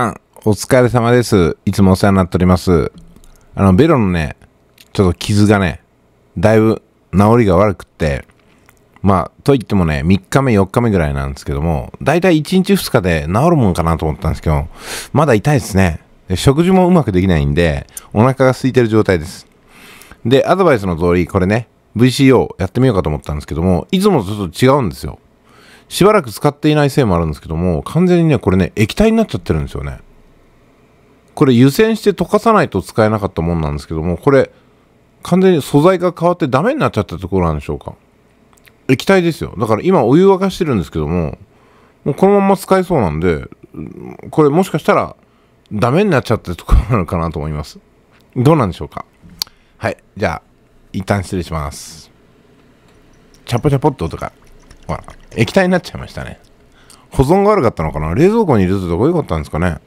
さん、お疲れ様です。いつもお世話になっております。あの、ベロのね、ちょっと傷がね、だいぶ治りが悪くって、まあ、といってもね、3日目、4日目ぐらいなんですけども、だいたい1日2日で治るもんかなと思ったんですけど、まだ痛いですね。食事もうまくできないんで、お腹が空いてる状態です。で、アドバイスの通り、これね、VCO やってみようかと思ったんですけども、いつもとちょっと違うんですよ。しばらく使っていないせいもあるんですけども、完全にね、これね、液体になっちゃってるんですよね。これ湯煎して溶かさないと使えなかったもんなんですけども、これ、完全に素材が変わってダメになっちゃったところなんでしょうか。液体ですよ。だから今お湯沸かしてるんですけども、もうこのまま使えそうなんで、これもしかしたらダメになっちゃったところなのかなと思います。どうなんでしょうか。はい。じゃあ、一旦失礼します。チャポチャポっと音が液体になっちゃいましたね。保存が悪かったのかな冷蔵庫に入れてたどこよかったんですかね